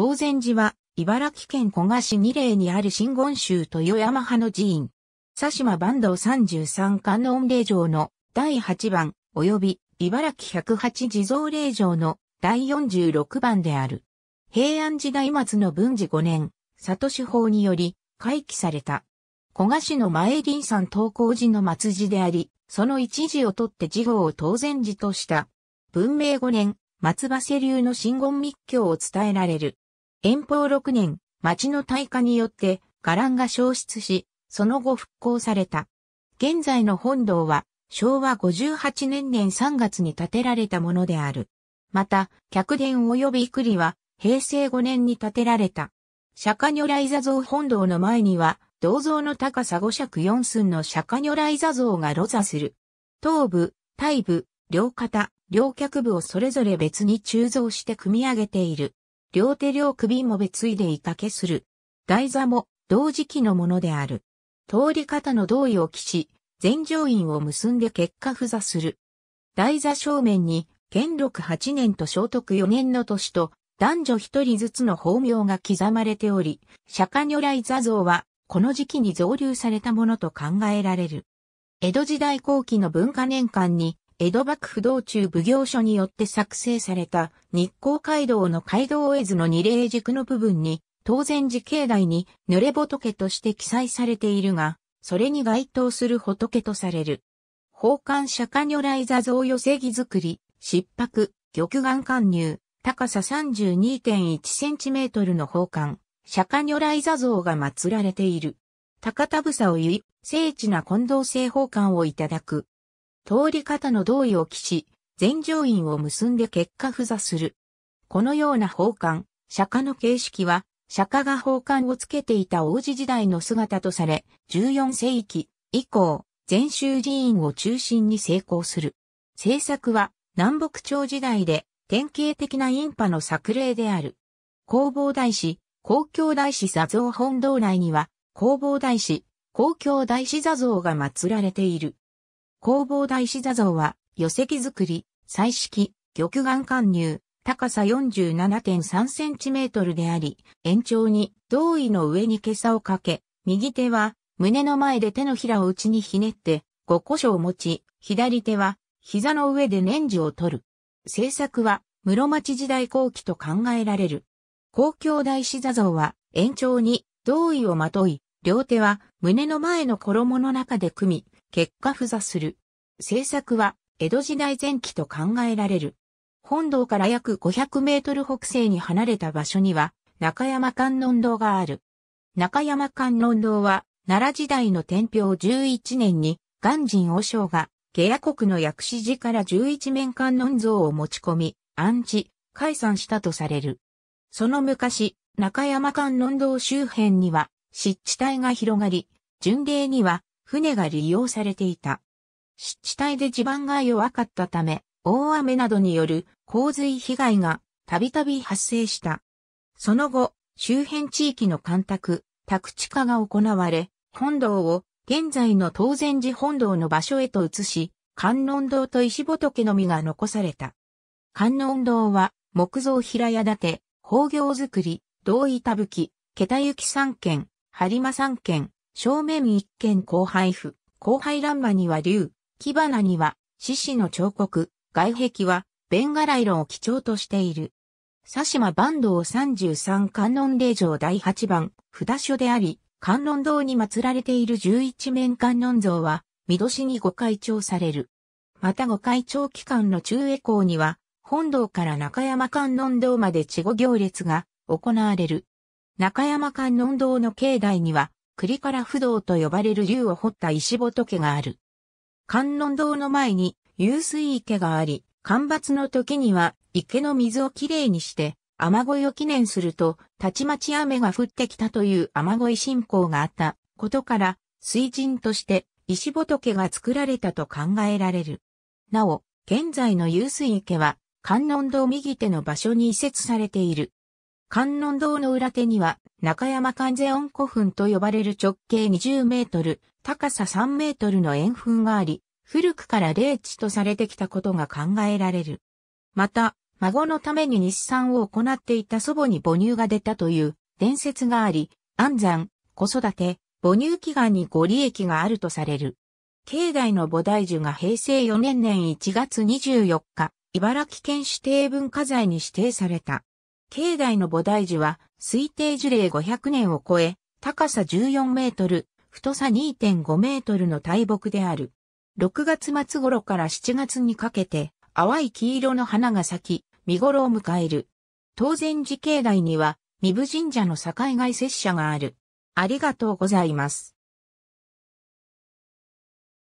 当然寺は、茨城県古賀市二例にある新言宗豊山派の寺院。佐島坂東三十三観音霊場の第八番、及び茨城百八地蔵霊場の第四十六番である。平安時代末の文治五年、里志法により、回帰された。古賀市の前林山東光寺の末寺であり、その一時を取って事号を当然寺とした。文明五年、松橋流の真言密教を伝えられる。遠方6年、町の大火によって伽藍が消失し、その後復興された。現在の本堂は昭和58年年3月に建てられたものである。また、客殿及び栗は平成5年に建てられた。釈迦如来座像本堂の前には、銅像の高さ5尺4寸の釈迦如来座像が露座する。頭部、体部、両肩、両脚部をそれぞれ別に鋳造して組み上げている。両手両首も別いでいかけする。台座も同時期のものである。通り方の同意を期し、前上院を結んで結果付座する。台座正面に、元禄八年と聖徳四年の年と、男女一人ずつの法名が刻まれており、釈迦如来座像は、この時期に造立されたものと考えられる。江戸時代後期の文化年間に、江戸幕府道中奉行所によって作成された日光街道の街道絵図の二例軸の部分に、当然時系内に濡れ仏として記載されているが、それに該当する仏とされる。宝冠釈迦如来座像寄せ木作り、失白、玉眼貫入、高さ 32.1cm の宝冠、釈迦如来座像が祀られている。高田草を結い、精緻な近藤製宝冠をいただく。通り方の同意を期し、全乗員を結んで結果付座する。このような奉還、釈迦の形式は、釈迦が奉還をつけていた王子時代の姿とされ、14世紀以降、全州寺院を中心に成功する。政策は南北朝時代で典型的なインパの作例である。弘法大師、公共大師座像本堂内には、弘法大師、公共大師座像が祀られている。工房大師座像は、寄席作り、彩色、玉眼貫入、高さ47.3センチメートルであり、延長に胴位の上に袈裟をかけ、右手は胸の前で手のひらを内にひねって、五個所を持ち、左手は膝の上で年次を取る。制作は室町時代後期と考えられる。公共大師座像は延長に胴位をまとい、両手は胸の前の衣の中で組み、結果付座する。制作は江戸時代前期と考えられる。本堂から約500メートル北西に離れた場所には中山観音堂がある。中山観音堂は奈良時代の天平11年に鑑真和尚が下野国の薬師寺から11面観音像を持ち込み安置、解散したとされる。その昔、中山観音堂周辺には湿地帯が広がり、巡礼には船が利用されていた。湿地帯で地盤が弱かったため、大雨などによる洪水被害がたびたび発生した。その後、周辺地域の干拓、宅地化が行われ、本堂を現在の東禅寺本堂の場所へと移し、観音堂と石仏のみが残された。観音堂は木造平屋建て、工業造り、道板吹き、桁行三軒、播磨三軒、正面一見後輩府、後輩欄間には竜、木花には獅子の彫刻、外壁はベンガラロを基調としている。佐島坂東33観音霊場第8番、札所であり、観音堂に祀られている11面観音像は、見年にご開帳される。またご開帳期間の中江港には、本堂から中山観音堂まで地語行列が行われる。中山観音堂の境内には、栗から不動と呼ばれる竜を掘った石仏がある。観音堂の前に湧水池があり、干ばつの時には池の水をきれいにして、雨乞いを記念すると、たちまち雨が降ってきたという雨乞い信仰があったことから、水神として石仏が作られたと考えられる。なお、現在の湧水池は、観音堂右手の場所に移設されている。観音堂の裏手には、中山観世音古墳と呼ばれる直径20メートル、高さ3メートルの円墳があり、古くから霊地とされてきたことが考えられる。また、孫のために日産を行っていた祖母に母乳が出たという伝説があり、安産、子育て、母乳祈願にご利益があるとされる。境内の菩提樹が平成4年年1月24日、茨城県指定文化財に指定された。境内の菩提樹は推定樹齢500年を超え、高さ14メートル、太さ2.5メートルの大木である。6月末頃から7月にかけて、淡い黄色の花が咲き、見頃を迎える。当然寺境内には、三部神社の境外拙者がある。ありがとうございます。